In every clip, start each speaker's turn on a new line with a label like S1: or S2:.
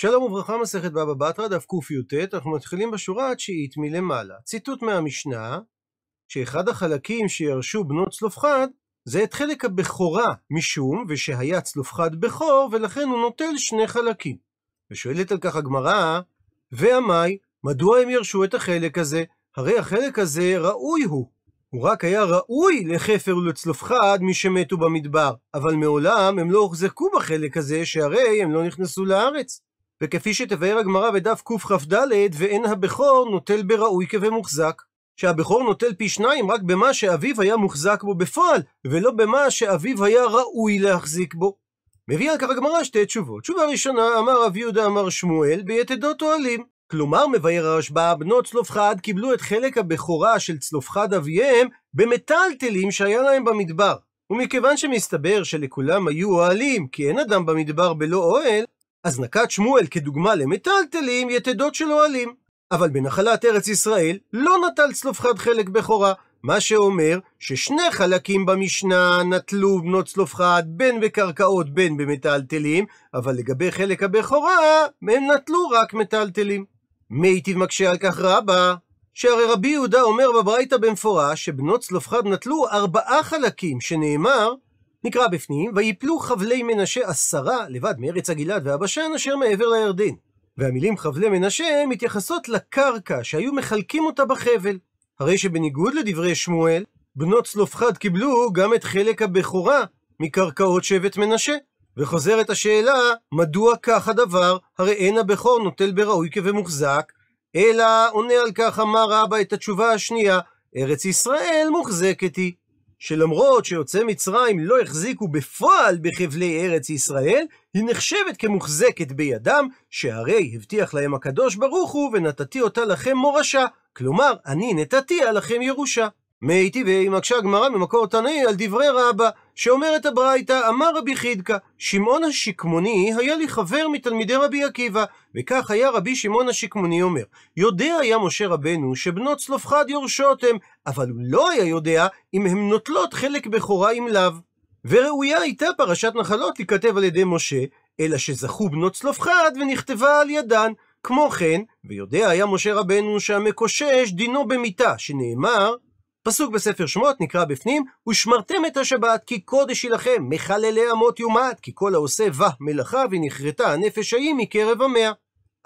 S1: שלום וברכה, מסכת בבא בתרא, דף קי"ט, אנחנו מתחילים בשורה התשיעית מלמעלה. ציטוט מהמשנה, שאחד החלקים שירשו בנות צלופחד, זה את חלק הבכורה משום, ושהיה צלופחד בכור, ולכן הוא נוטל שני חלקים. ושואלת על כך הגמרא, ועמי, מדוע הם ירשו את החלק הזה? הרי החלק הזה ראוי הוא. הוא רק היה ראוי לחפר ולצלופחד משמתו במדבר, אבל מעולם הם לא הוחזקו בחלק הזה, שהרי הם לא נכנסו לארץ. וכפי שתבאר הגמרא בדף קכ"ד, ואין הבכור נוטל בראוי כבמוחזק. שהבכור נוטל פי שניים רק במה שאביו היה מוחזק בו בפועל, ולא במה שאביו היה ראוי להחזיק בו. מביאה על כך הגמרא שתי תשובות. תשובה ראשונה, אמר רב יהודה אמר שמואל, ביתדות אוהלים. כלומר, מבאר הרשב"א, בנות צלופחד קיבלו את חלק הבכורה של צלופחד אביהם במטלטלים שהיה להם במדבר. ומכיוון שמסתבר שלכולם היו אוהלים, כי אין אדם במדבר בלא אוהל, אז נקט שמואל כדוגמה למטלטלים יתדות של אוהלים. אבל בנחלת ארץ ישראל לא נטל צלופחד חלק בכורה, מה שאומר ששני חלקים במשנה נטלו בנות צלופחד בין בקרקעות בין במטלטלים, אבל לגבי חלק הבכורה הם נטלו רק מטלטלים. מיטיב מקשה על כך רבה, שהרי רבי יהודה אומר בברייתא במפורש שבנות צלופחד נטלו ארבעה חלקים, שנאמר נקרא בפנים, ויפלו חבלי מנשה עשרה לבד מארץ הגלעד והבשן אשר מעבר לירדן. והמילים חבלי מנשה מתייחסות לקרקע שהיו מחלקים אותה בחבל. הרי שבניגוד לדברי שמואל, בנות צלופחד קיבלו גם את חלק הבכורה מקרקעות שבט מנשה. וחוזרת השאלה, מדוע כך הדבר? הרי אין הבכור נוטל בראוי כבמוחזק, אלא עונה על כך אמר רבא את התשובה השנייה, ארץ ישראל מוחזקת היא. שלמרות שיוצאי מצרים לא החזיקו בפועל בחבלי ארץ ישראל, היא נחשבת כמוחזקת בידם, שהרי הבטיח להם הקדוש ברוך הוא, ונתתי אותה לכם מורשה, כלומר, אני נתתיה לכם ירושה. טבעי מקשה הגמרא ממקור תנאי על דברי רבא. שאומרת הברייתא, אמר רבי חידקא, שמעון השקמוני היה לי חבר מתלמידי רבי עקיבא, וכך היה רבי שמעון השקמוני אומר, יודע היה משה רבנו שבנות צלופחד הם, אבל הוא לא היה יודע אם הן נוטלות חלק בכורה עם לאו. וראויה הייתה פרשת נחלות להיכתב על ידי משה, אלא שזכו בנות צלופחד ונכתבה על ידן. כמו כן, ויודע היה משה רבנו שהמקושש דינו במיתה, שנאמר, פסוק בספר שמות נקרא בפנים, ושמרתם את השבת כי קודש היא לכם, מחללי אמות יומת, כי כל העושה בה מלאכה ונכרתה הנפש ההיא מקרב עמיה.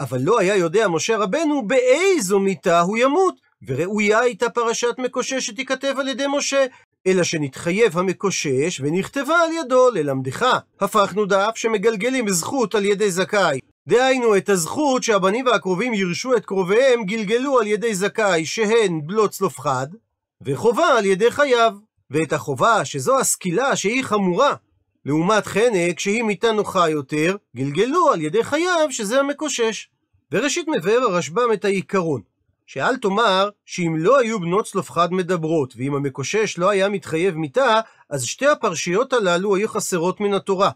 S1: אבל לא היה יודע משה רבנו באיזו מיתה הוא ימות, וראויה הייתה פרשת מקושש שתיכתב על ידי משה, אלא שנתחייב המקושש ונכתבה על ידו ללמדך. הפכנו דף שמגלגלים זכות על ידי זכאי. דהיינו, את הזכות שהבנים והקרובים ירשו את קרוביהם גלגלו על ידי זכאי, שהן בלו צלופחד, לא וחובה על ידי חייו, ואת החובה שזו הסקילה שהיא חמורה, לעומת חנק שהיא מיתה נוחה יותר, גלגלו על ידי חייו שזה המקושש. וראשית מבאר הרשב"ם את העיקרון, שאל תאמר שאם לא היו בנות צלופחד מדברות, ואם המקושש לא היה מתחייב מיתה, אז שתי הפרשיות הללו היו חסרות מן התורה.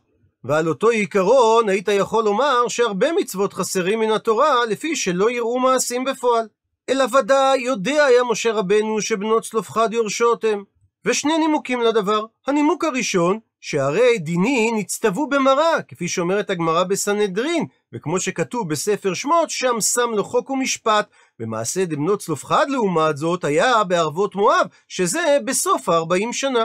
S1: ועל אותו עיקרון היית יכול לומר שהרבה מצוות חסרים מן התורה, לפי שלא יראו מעשים בפועל. אלא ודאי יודע היה משה רבנו שבנות צלופחד יורשות הם. ושני נימוקים לדבר. הנימוק הראשון, שהרי דיני נצטוו במראה, כפי שאומרת הגמרא בסנהדרין, וכמו שכתוב בספר שמות, שם שם לו חוק ומשפט. במעשה דמנות צלופחד לעומת זאת, היה בערבות מואב, שזה בסוף ה-40 שנה.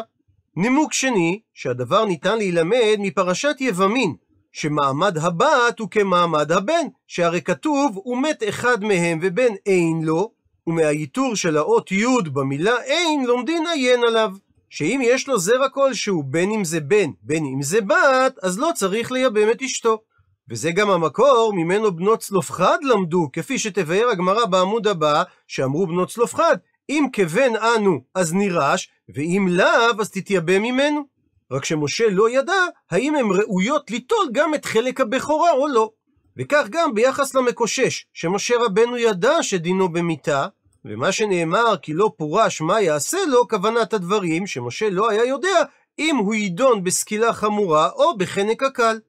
S1: נימוק שני, שהדבר ניתן להילמד מפרשת יבמין, שמעמד הבת הוא כמעמד הבן, שהרי כתוב ומת אחד מהם ובן אין לו, ומהייתור של האות י' במילה אין לומדין עיין עליו. שאם יש לו זרע כלשהו, בין אם זה בן, בין אם זה בת, אז לא צריך לייבם את אשתו. וזה גם המקור ממנו בנות צלופחד למדו, כפי שתבאר הגמרא בעמוד הבא, שאמרו בנות צלופחד, אם כבן אנו, אז נירש, ואם לאו, אז תתייבם ממנו. רק שמשה לא ידע האם הן ראויות ליטול גם את חלק הבכורה או לא. וכך גם ביחס למקושש, שמשה רבנו ידע שדינו במיתה, ומה שנאמר כי לא פורש מה יעשה לו, כוונת הדברים, שמשה לא היה יודע אם הוא יידון בסקילה חמורה או בחנק הקל.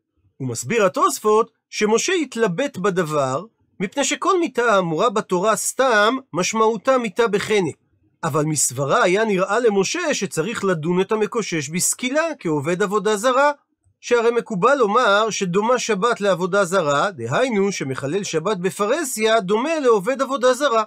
S1: מסביר התוספות שמשה התלבט בדבר, מפני שכל מיתה האמורה בתורה סתם, משמעותה מיתה בחנק. אבל מסברה היה נראה למשה שצריך לדון את המקושש בסקילה כעובד עבודה זרה. שהרי מקובל לומר שדומה שבת לעבודה זרה, דהיינו שמחלל שבת בפרהסיה דומה לעובד עבודה זרה.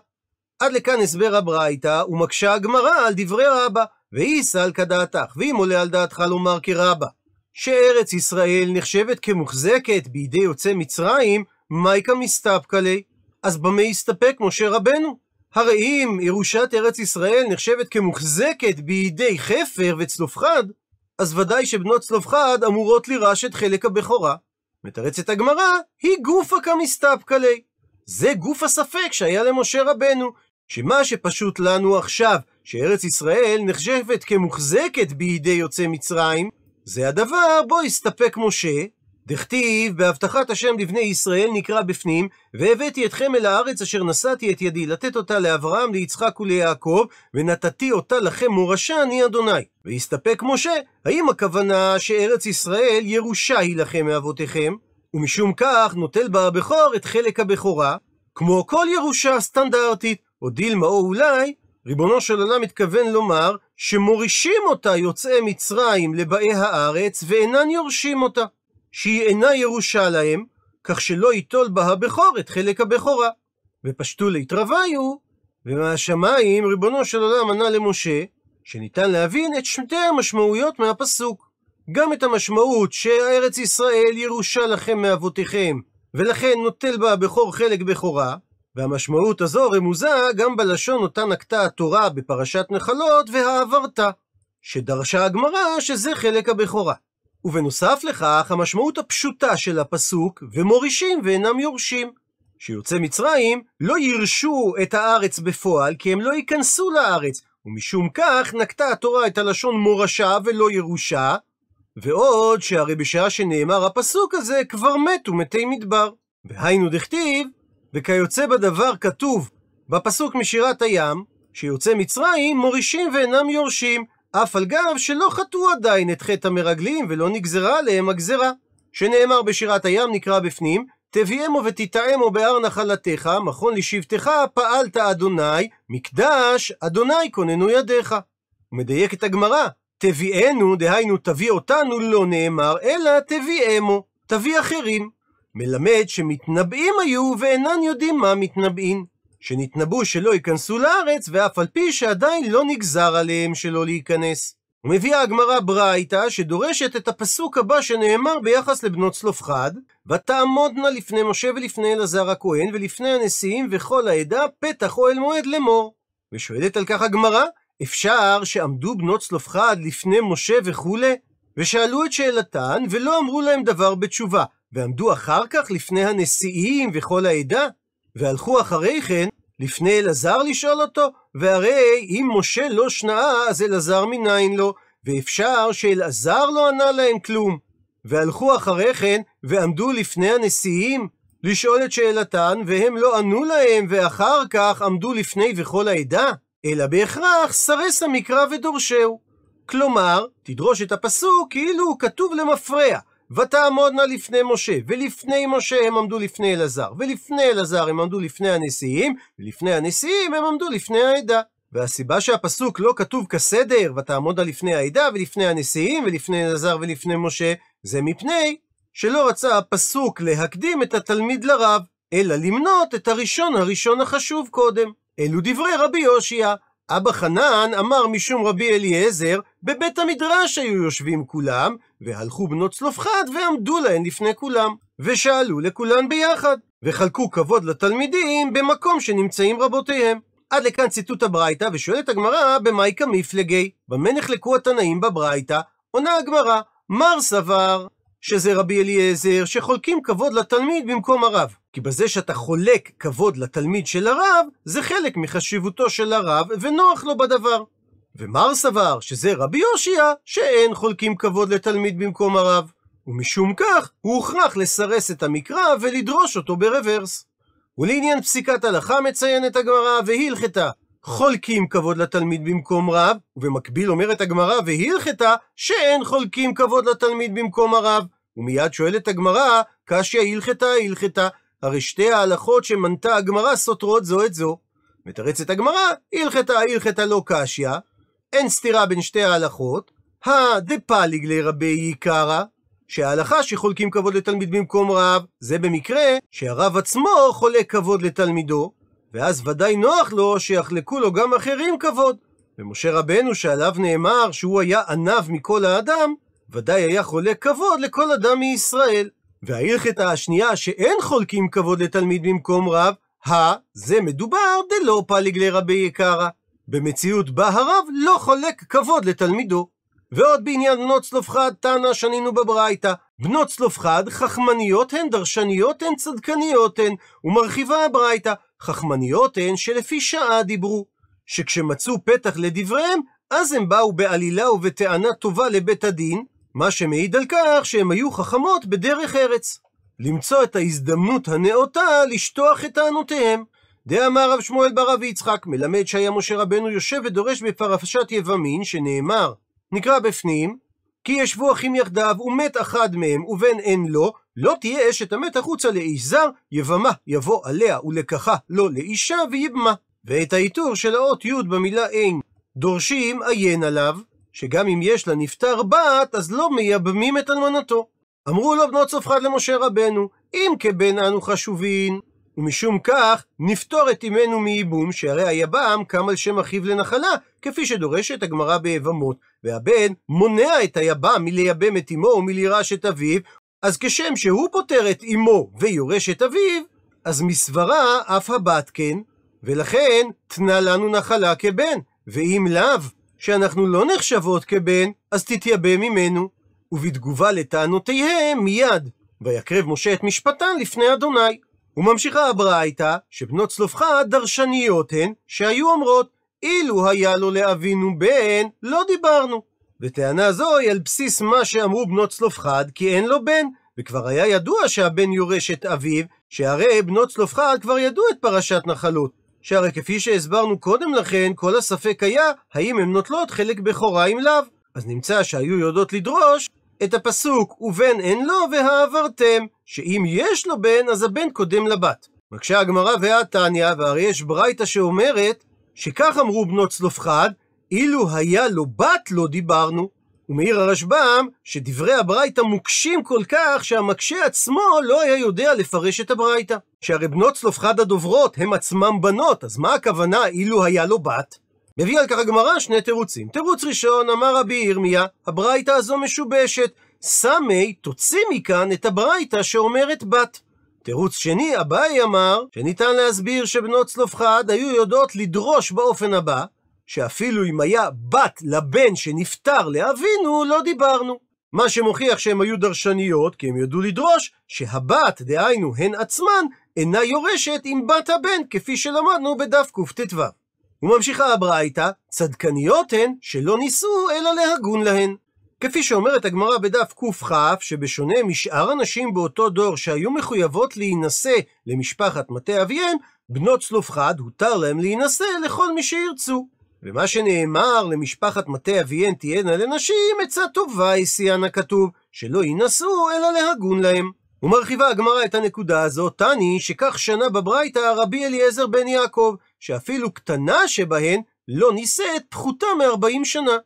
S1: עד לכאן הסבר הברייתא, ומקשה הגמרא על דברי רבא, ואיסא על כדעתך, ואם עולה על דעתך לומר כרבא, שארץ ישראל נחשבת כמוחזקת בידי יוצא מצרים, מייקה מסתפקא ליה. אז במה הסתפק משה רבנו? הרי אם ירושת ארץ ישראל נחשבת כמוחזקת בידי חפר וצלופחד, אז ודאי שבנות צלופחד אמורות לירש את חלק הבכורה. מתרצת הגמרא, היא גופה כמסתפקא ליה. זה גוף הספק שהיה למשה רבנו, שמה שפשוט לנו עכשיו, שארץ ישראל נחשבת כמוחזקת בידי יוצאי מצרים, זה הדבר בו הסתפק משה, דכתיב, בהבטחת השם לבני ישראל נקרא בפנים, והבאתי אתכם אל הארץ אשר נשאתי את ידי לתת אותה לאברהם, ליצחק וליעקב, ונתתי אותה לכם מורשה אני אדוני. והסתפק משה, האם הכוונה שארץ ישראל ירושה היא לכם מאבותיכם? ומשום כך נוטל בה הבכור את חלק הבכורה, כמו כל ירושה סטנדרטית, או דילמה או אולי, ריבונו של עולם מתכוון לומר שמורישים אותה יוצאי מצרים לבאי הארץ ואינן יורשים אותה. שהיא אינה ירושה להם, כך שלא ייטול בה הבכור את חלק הבכורה. ופשטו להתרוויו, ומהשמיים ריבונו של עולם ענה למשה, שניתן להבין את שתי המשמעויות מהפסוק. גם את המשמעות שארץ ישראל ירושה לכם מאבותיכם, ולכן נוטל בה הבכור חלק בכורה, והמשמעות הזו רמוזה גם בלשון אותה נקטה התורה בפרשת נחלות והעברת, שדרשה הגמרא שזה חלק הבכורה. ובנוסף לכך, המשמעות הפשוטה של הפסוק, ומורישים ואינם יורשים. שיוצאי מצרים לא ירשו את הארץ בפועל, כי הם לא ייכנסו לארץ, ומשום כך נקטה התורה את הלשון מורשה ולא ירושה, ועוד שהרי בשעה שנאמר הפסוק הזה, כבר מתו מתי מדבר. והיינו דכתיב, וכיוצא בדבר כתוב בפסוק משירת הים, שיוצאי מצרים מורישים ואינם יורשים, אף על גב שלא חטאו עדיין את חטא המרגלים ולא נגזרה עליהם הגזרה. שנאמר בשירת הים נקרא בפנים, תביאמו ותטעמו בהר נחלתך, מכון לשבטך, פעלת אדוני, מקדש, אדוני כוננו ידיך. ומדייקת הגמרא, תביאנו, דהיינו תביא אותנו, לא נאמר, אלא תביאמו, תביא אחרים. מלמד שמתנבאים היו ואינן יודעים מה מתנבאים. שנתנבאו שלא ייכנסו לארץ, ואף על פי שעדיין לא נגזר עליהם שלא להיכנס. ומביאה הגמרא ברייתא שדורשת את הפסוק הבא שנאמר ביחס לבנות צלופחד, ותעמודנה לפני משה ולפני אלעזר הכהן ולפני הנשיאים וכל העדה פתח אוהל מועד לאמור. ושואלת על כך הגמרא, אפשר שעמדו בנות צלופחד לפני משה וכולי? ושאלו את שאלתן ולא אמרו להם דבר בתשובה, ועמדו אחר כך לפני הנשיאים וכל העדה? והלכו אחרי כן לפני אלעזר לשאול אותו, והרי אם משה לא שנאה, אז אלעזר מניין לו, ואפשר שאלעזר לא ענה להם כלום. והלכו אחרי כן, ועמדו לפני הנשיאים לשאול את שאלתן, והם לא ענו להם, ואחר כך עמדו לפני וכל העדה, אלא בהכרח סרס המקרא ודורשהו. כלומר, תדרוש את הפסוק כאילו הוא כתוב למפרע, ותעמודנה לפני משה, ולפני משה הם עמדו לפני אלעזר, ולפני אלעזר הם עמדו לפני הנשיאים, ולפני הנשיאים הם עמדו לפני העדה. והסיבה שהפסוק לא כתוב כסדר, ותעמודה לפני העדה, ולפני הנשיאים, ולפני אלעזר, ולפני משה, זה מפני שלא רצה הפסוק להקדים את התלמיד לרב, אלא למנות את הראשון הראשון החשוב קודם. אלו דברי רבי יושיע. אבא חנן אמר משום רבי אליעזר, בבית המדרש היו יושבים כולם, והלכו בנות צלופחד ועמדו להן לפני כולם, ושאלו לכולן ביחד, וחלקו כבוד לתלמידים במקום שנמצאים רבותיהם. עד לכאן ציטוט הברייתא, ושואלת הגמרא במאי מפלגי, במה נחלקו התנאים בברייתא? עונה הגמרא, מר סבר, שזה רבי אליעזר, שחולקים כבוד לתלמיד במקום הרב. כי בזה שאתה חולק כבוד לתלמיד של הרב, זה חלק מחשיבותו של הרב, ונוח לו בדבר. ומר סבר שזה רבי יושיע, שאין חולקים כבוד לתלמיד במקום הרב. ומשום כך, הוא הוכרח לסרס את המקרא ולדרוש אותו ברוורס. ולעניין פסיקת הלכה מציינת הגמרא, והלכתה חולקים כבוד לתלמיד במקום רב, ובמקביל אומרת הגמרא, והלכתה שאין חולקים כבוד לתלמיד במקום הרב. ומיד שואלת הגמרא, קשיא הלכתה הלכתה, הרי שתי ההלכות שמנתה הגמרא סותרות זו את זו. מתרצת הגמרא, הלכתה הלכתה לא קשיא, אין סתירה בין שתי ההלכות, הדפליגלי לרבי עיקרא, שההלכה שחולקים כבוד לתלמיד במקום רב, זה במקרה שהרב עצמו חולק כבוד לתלמידו, ואז ודאי נוח לו שיחלקו לו גם אחרים כבוד. ומשה רבנו שעליו נאמר שהוא היה עניו מכל האדם, ודאי היה חולק כבוד לכל אדם מישראל. וההלכתא השנייה שאין חולקים כבוד לתלמיד במקום רב, הא, זה מדובר דלא פליג לרבי יקרא, במציאות בה הרב לא חולק כבוד לתלמידו. ועוד בעניין בנות צלופחד, תנא שנינו בברייתא. בנות צלופחד, חכמניות הן, דרשניות הן, צדקניות הן, ומרחיבה הברייתא, חכמניות הן שלפי שעה דיברו, שכשמצאו פתח לדבריהם, אז הם באו בעלילה ובטענה טובה לבית הדין, מה שמעיד על כך שהם היו חכמות בדרך ארץ. למצוא את ההזדמנות הנאותה לשטוח את טענותיהם. דאמר רב שמואל בר רב יצחק, מלמד שהיה משה רבנו יושב ודורש בפרשת יבמין, שנאמר, נקרא בפנים, כי ישבו אחים יחדיו, ומת אחד מהם, ובן אין לו, לא תהיה אשת המת החוצה לאיש זר, יבמה יבוא עליה ולקחה לא לאישה ויבמה. ואת העיטור של האות י' במילה אין, דורשים עיין עליו, שגם אם יש לנפטר בת, אז לא מייבמים את אלמנתו. אמרו לו בנות צרפחד למשה רבנו, אם כבן אנו חשובין, ומשום כך נפטור את אמנו מייבום, שהרי היבם קם על שם אחיו לנחלה, כפי שדורשת הגמרא ביבמות, והבן מונע את היבם מלייבם את אמו ומלירש את אביו, אז כשם שהוא פוטר את אמו ויורש את אביו, אז מסברה אף הבת כן, ולכן תנה לנו נחלה כבן, ואם לאו, שאנחנו לא נחשבות כבן, אז תתייבא ממנו. ובתגובה לטענותיהם מיד, ויקרב משה את משפטן לפני אדוני. וממשיכה הברייתא, שבנות צלופחד דרשניות הן, שהיו אומרות, אילו היה לו לאבינו בן, לא דיברנו. וטענה זו היא על בסיס מה שאמרו בנות צלופחד, כי אין לו בן, וכבר היה ידוע שהבן יורש את אביו, שהרי בנות צלופחד כבר ידעו את פרשת נחלות. שהרי כפי שהסברנו קודם לכן, כל הספק היה, האם הן נוטלות חלק בכורה עם לאו. אז נמצא שהיו יודעות לדרוש את הפסוק ובן אין לו והעברתם, שאם יש לו בן, אז הבן קודם לבת. מקשה הגמרא והתניא, והרי יש ברייתא שאומרת שכך אמרו בנות צלופחד, אילו היה לו בת לא דיברנו. ומעיר הרשב"ם שדברי הברייתא מוקשים כל כך שהמקשה עצמו לא היה יודע לפרש את הברייתא. שהרי בנות צלופחד הדוברות הם עצמם בנות, אז מה הכוונה אילו היה לו בת? מביא על כך הגמרא שני תירוצים. תירוץ ראשון, אמר רבי ירמיה, הברייתא הזו משובשת. סמי תוציא מכאן את הברייתא שאומרת בת. תירוץ שני, אביי אמר, שניתן להסביר שבנות צלופחד היו יודעות לדרוש באופן הבא, שאפילו אם היה בת לבן שנפטר לאבינו, לא דיברנו. מה שמוכיח שהן היו דרשניות, כי הן ידעו לדרוש, שהבת, דהיינו הן עצמן, אינה יורשת עם בת הבן, כפי שלמדנו בדף קט"ו. וממשיכה הברייתא, צדקניות הן שלא ניסו אלא להגון להן. כפי שאומרת הגמרא בדף קכ, שבשונה משאר הנשים באותו דור שהיו מחויבות להינשא למשפחת מטה אביהן, בנות צלופחד הותר להם להינשא לכל מי שירצו. ומה שנאמר למשפחת מטה אביהן תהיינה לנשים, עצה טובה שיאן הכתוב, שלא יינשאו אלא להגון להם. ומרחיבה הגמרא את הנקודה הזאת, תני, שכך שנה בברייתא רבי אליעזר בן יעקב, שאפילו קטנה שבהן לא נישאת פחותה מ-40 שנה.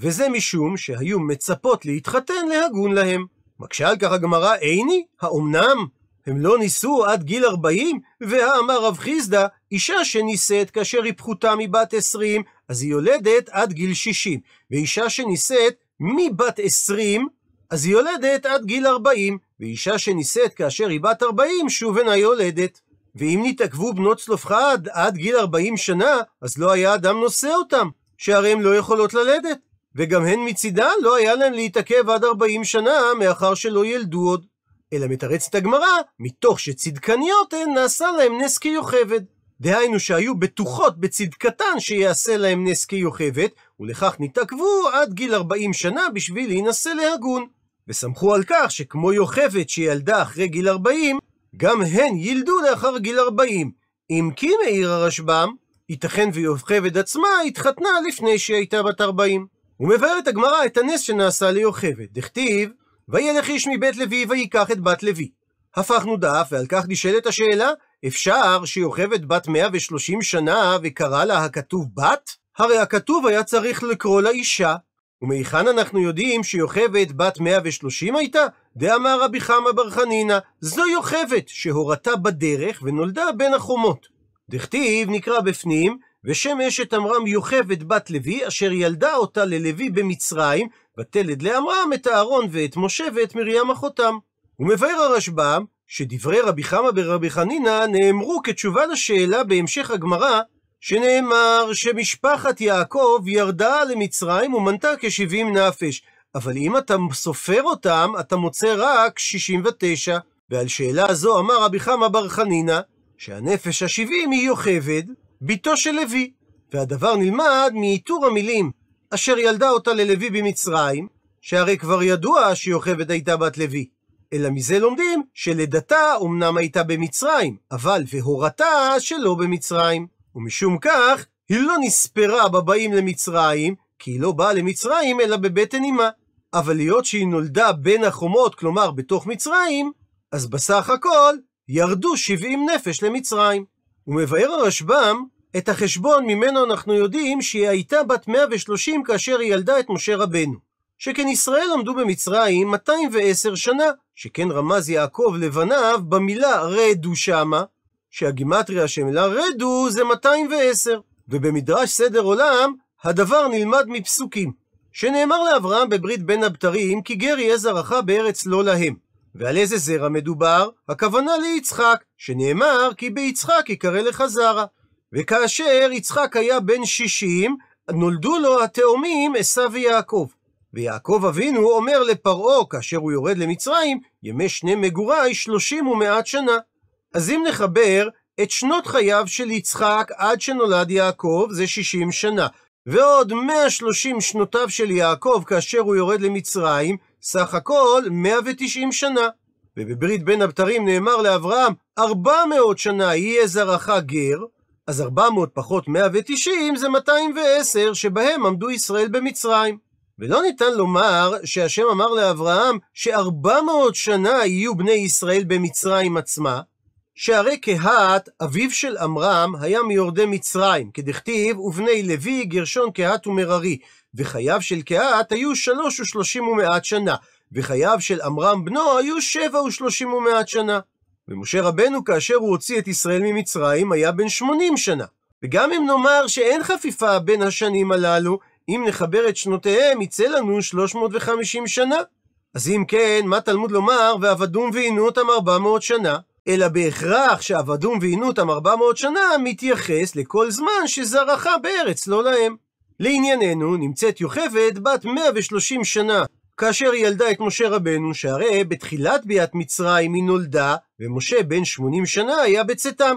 S1: וזה משום שהיו מצפות להתחתן להגון להם. מקשה על כך הגמרא, איני, האומנם? הם לא נישאו עד גיל 40, והאמר רב חיסדא, אישה שנישאת כאשר היא פחותה מבת 20, אז היא יולדת עד גיל 60, ואישה שנישאת מבת 20, אז היא יולדת עד גיל 40, ואישה שנישאת כאשר היא בת 40, שוב אינה יולדת. ואם נתעכבו בנות צלופחד עד גיל 40 שנה, אז לא היה אדם נושא אותם, שהרי הן לא יכולות ללדת. וגם הן מצידן לא היה להן להתעכב עד 40 שנה מאחר שלא ילדו עוד. אלא מתרצת הגמרא, מתוך שצדקניות הן נעשה להן נס כיוכבד. דהיינו שהיו בטוחות בצדקתן שיעשה להן נס כיוכבד, ולכך נתעכבו עד גיל 40 שנה בשביל להינשא להגון. וסמכו על כך שכמו יוכבת שילדה אחרי גיל 40, גם הן יילדו לאחר גיל 40. אם כי מעיר הרשב"ם, ייתכן ויוכבד עצמה התחתנה לפני שהייתה בת 40. ומבארת הגמרא את הנס שנעשה ליוכבד, דכתיב, וילך איש מבית לוי ויקח את בת לוי. הפכנו דף, ועל כך נשאלת השאלה, אפשר שיוכבד בת 130 שנה וקרא לה הכתוב בת? הרי הכתוב היה צריך לקרוא לה אישה. ומהיכן אנחנו יודעים שיוכבד בת 130 הייתה? דאמר רבי חמא בר חנינא, זו יוכבת שהורתה בדרך ונולדה בין החומות. דכתיב נקרא בפנים, ושם אשת אמרם יוכבת בת לוי, אשר ילדה אותה ללוי במצרים, ותלד לאמרם את אהרון ואת משה ואת מרים אחותם. ומבאר הרשב"ם, שדברי רבי חמא ברבי חנינא נאמרו כתשובה לשאלה בהמשך הגמרא, שנאמר שמשפחת יעקב ירדה למצרים ומנתה כשבעים נפש, אבל אם אתה סופר אותם, אתה מוצא רק 69. ועל שאלה זו אמר רבי חמא בר חנינא, שהנפש השבעים היא יוכבד, בתו של לוי. והדבר נלמד מעיטור המילים, אשר ילדה אותה ללוי במצרים, שהרי כבר ידוע שיוכבד הייתה בת לוי. אלא מזה לומדים שלידתה אמנם הייתה במצרים, אבל והורתה שלא במצרים. ומשום כך, היא לא נספרה בבאים למצרים, כי היא לא באה למצרים אלא בבטן אמה. אבל היות שהיא נולדה בין החומות, כלומר בתוך מצרים, אז בסך הכל ירדו 70 נפש למצרים. ומבאר הרשב"ם את החשבון ממנו אנחנו יודעים שהיא הייתה בת 130 כאשר היא ילדה את משה רבנו. שכן ישראל עמדו במצרים 210 שנה, שכן רמז יעקב לבניו במילה רדו שמה, שהגימטריה של מילה רדו זה 210, ובמדרש סדר עולם הדבר נלמד מפסוקים. שנאמר לאברהם בברית בין הבתרים, כי גר יהיה זרעך בארץ לא להם. ועל איזה זרע מדובר? הכוונה ליצחק, שנאמר, כי ביצחק יקרא לך זרע. וכאשר יצחק היה בן שישים, נולדו לו התאומים עשו ויעקב. ויעקב אבינו אומר לפרעה, כאשר הוא יורד למצרים, ימי שני מגוריי שלושים ומעט שנה. אז אם נחבר את שנות חייו של יצחק עד שנולד יעקב, זה שישים שנה. ועוד 130 שנותיו של יעקב כאשר הוא יורד למצרים, סך הכל 190 שנה. ובברית בין הבתרים נאמר לאברהם, 400 שנה יהיה זרעך גר, אז 400 פחות 190 זה 210, שבהם עמדו ישראל במצרים. ולא ניתן לומר שהשם אמר לאברהם ש-400 שנה יהיו בני ישראל במצרים עצמה, שהרי קהת, אביו של עמרם, היה מיורדי מצרים, כדכתיב, ובני לוי גרשון קהת ומררי, וחייו של קהת היו שלוש ושלושים ומעט שנה, וחייו של עמרם בנו היו שבע ושלושים ומעט שנה. ומשה רבנו, כאשר הוא הוציא את ישראל ממצרים, היה בן שמונים שנה. וגם אם נאמר שאין חפיפה בין השנים הללו, אם נחבר את שנותיהם, יצא לנו שלוש מאות וחמישים שנה. אז אם כן, מה תלמוד לומר, ועבדום ועינו אותם ארבע מאות שנה? אלא בהכרח שעבדום ועינו אותם 400 שנה, מתייחס לכל זמן שזרחה בארץ לא להם. לענייננו, נמצאת יוכבד בת 130 שנה, כאשר היא ילדה את משה רבנו, שהרי בתחילת ביאת מצרים היא נולדה, ומשה בן 80 שנה היה בצאתם.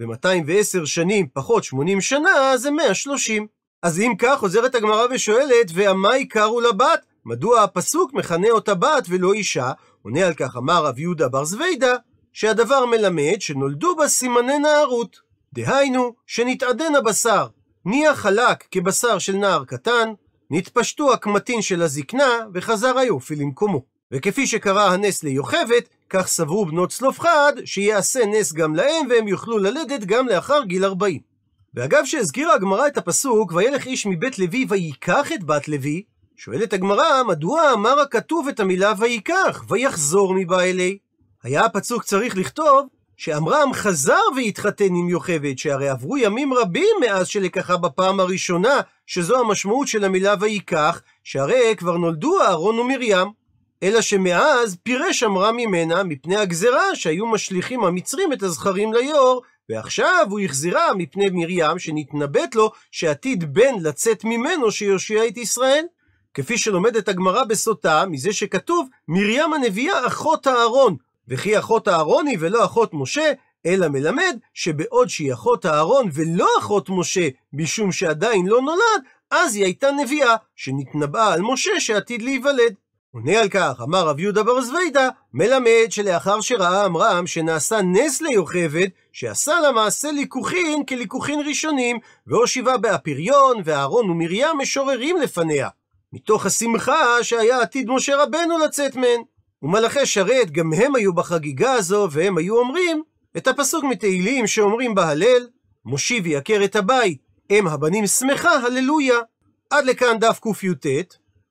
S1: ו-210 שנים פחות 80 שנה זה 130. אז אם כך, חוזרת הגמרא ושואלת, והמאי קרו לבת? מדוע הפסוק מכנה אותה בת ולא אישה? עונה על כך אמר רב יהודה בר זווידה, שהדבר מלמד שנולדו בה סימני נערות, דהיינו שנתעדן הבשר, נהיה חלק כבשר של נער קטן, נתפשטו הקמטין של הזקנה, וחזר היופי למקומו. וכפי שקרה הנס ליוכבת, כך סברו בנות צלופחד, שיעשה נס גם להם, והם יוכלו ללדת גם לאחר גיל 40. ואגב שהזכירה הגמרא את הפסוק, וילך איש מבית לוי וייקח את בת לוי, שואלת הגמרא, מדוע אמר הכתוב את המילה וייקח, ויחזור מבעלי? היה הפסוק צריך לכתוב שעמרם חזר והתחתן עם יוכבד, שהרי עברו ימים רבים מאז שלקחה בפעם הראשונה, שזו המשמעות של המילה וייקח, שהרי כבר נולדו אהרון ומרים. אלא שמאז פירש עמרם ממנה מפני הגזרה שהיו משליכים המצרים את הזכרים ליאור, ועכשיו הוא החזירה מפני מרים שנתנבט לו שעתיד בן לצאת ממנו שיושיע את ישראל. כפי שלומדת הגמרא בסוטה, מזה שכתוב, מרים הנביאה אחות אהרון, וכי אחות היא ולא אחות משה, אלא מלמד שבעוד שהיא אחות אהרון ולא אחות משה, משום שעדיין לא נולד, אז היא הייתה נביאה שנתנבאה על משה שעתיד להיוולד. עונה על כך, אמר רב יהודה בר זווידא, מלמד שלאחר שראה אמרם שנעשה נס ליוכבד, שעשה לה מעשה ליקוחין כליקוחין ראשונים, והושיבה באפיריון, ואהרון ומרים משוררים לפניה, מתוך השמחה שהיה עתיד משה רבנו לצאת מהן. ומלאכי שרת גם הם היו בחגיגה הזו, והם היו אומרים את הפסוק מתהילים שאומרים בהלל, מושיב יעקר את הבית, אם הבנים שמחה, הללויה. עד לכאן דף קי"ט.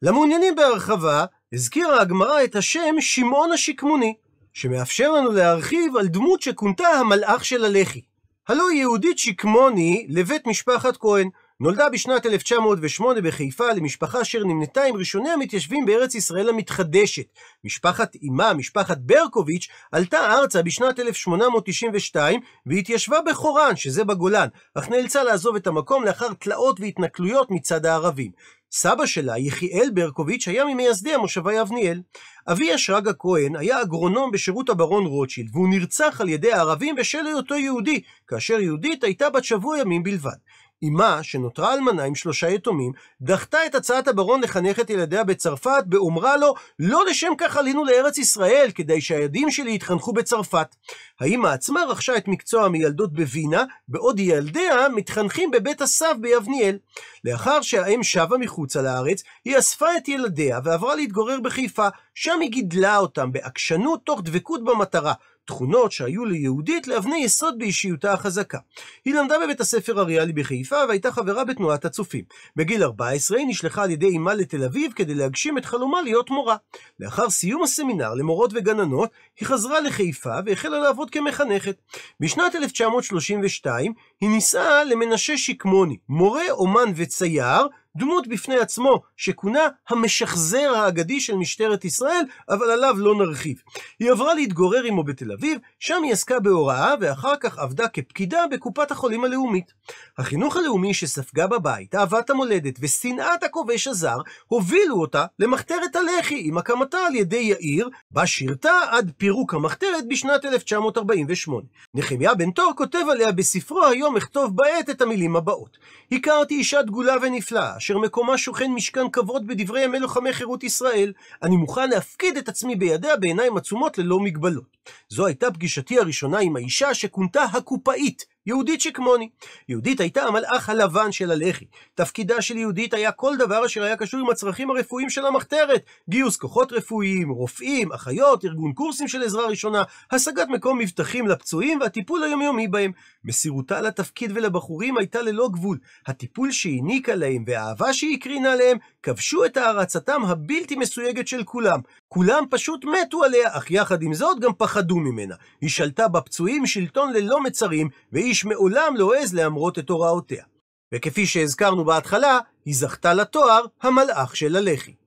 S1: למעוניינים בהרחבה, הזכירה הגמרא את השם שמעון השקמוני, שמאפשר לנו להרחיב על דמות שכונתה המלאך של הלח"י. הלא יהודית שקמוני לבית משפחת כהן, נולדה בשנת 1908 בחיפה למשפחה אשר נמנתה עם ראשוני המתיישבים בארץ ישראל המתחדשת. משפחת אמה, משפחת ברקוביץ', עלתה ארצה בשנת 1892 והתיישבה בחורן, שזה בגולן, אך נאלצה לעזוב את המקום לאחר תלאות והתנכלויות מצד הערבים. סבא שלה, יחיאל ברקוביץ', היה ממייסדי המושבה יבניאל. אביה שרגא הכהן היה אגרונום בשירות הברון רוטשילד, והוא נרצח על ידי הערבים בשל היותו יהודי, כאשר יהודית הייתה בת שבוע ימים בלבד. אמה, שנותרה אלמנה עם שלושה יתומים, דחתה את הצעת הברון לחנך את ילדיה בצרפת, באומרה לו, לא לשם כך עלינו לארץ ישראל, כדי שהילדים שלי יתחנכו בצרפת. האמא עצמה רכשה את מקצוע המילדות בווינה, בעוד ילדיה מתחנכים בבית הסב ביבניאל. לאחר שהאם שבה מחוצה לארץ, היא אספה את ילדיה ועברה להתגורר בחיפה, שם היא גידלה אותם בעקשנות תוך דבקות במטרה. תכונות שהיו ליהודית לאבני יסוד באישיותה החזקה. היא למדה בבית הספר הריאלי בחיפה והייתה חברה בתנועת הצופים. בגיל 14 היא נשלחה על ידי אמה לתל אביב כדי להגשים את חלומה להיות מורה. לאחר סיום הסמינר למורות וגננות, היא חזרה לחיפה והחלה לעבוד כמחנכת. בשנת 1932 היא נישאה למנשה שקמוני, מורה, אומן וצייר, דמות בפני עצמו, שכונה המשחזר האגדי של משטרת ישראל, אבל עליו לא נרחיב. היא עברה להתגורר עמו בתל אביב, שם היא עסקה בהוראה, ואחר כך עבדה כפקידה בקופת החולים הלאומית. החינוך הלאומי שספגה בבית, אהבת המולדת ושנאת הכובש הזר, הובילו אותה למחתרת הלח"י, עם הקמתה על ידי יאיר, בה שירתה עד פירוק המחתרת בשנת 1948. נחמיה בן תור כותב עליה בספרו היום אכתוב בעת את המילים הבאות: הכרתי אישה דגולה ונפלאה, אשר מקומה שוכן משכן כבוד בדברי ימי לוחמי חירות ישראל, אני מוכן להפקיד את עצמי בידיה בעיניים עצומות ללא מגבלות. זו הייתה פגישתי הראשונה עם האישה שכונתה הקופאית, יהודית שכמוני. יהודית הייתה המלאך הלבן של הלח"י. תפקידה של יהודית היה כל דבר אשר היה קשור עם הצרכים הרפואיים של המחתרת. גיוס כוחות רפואיים, רופאים, אחיות, ארגון קורסים של עזרה ראשונה, השגת מקום מבטחים לפצועים והטיפול היומיומי בהם. מסירותה לתפקיד ולבחורים הייתה ללא גבול. הטיפול שהעניקה להם והאהבה שהיא הקרינה להם כבשו את הערצתם הבלתי מסויגת של כולם. כולם פשוט מתו עליה, אך יחד עם זאת גם פחדו ממנה. היא שלטה בפצועים שלטון ללא מצרים, ואיש מעולם לא העז להמרות את הוראותיה. וכפי שהזכרנו בהתחלה, היא זכתה לתואר המלאך של הלח"י.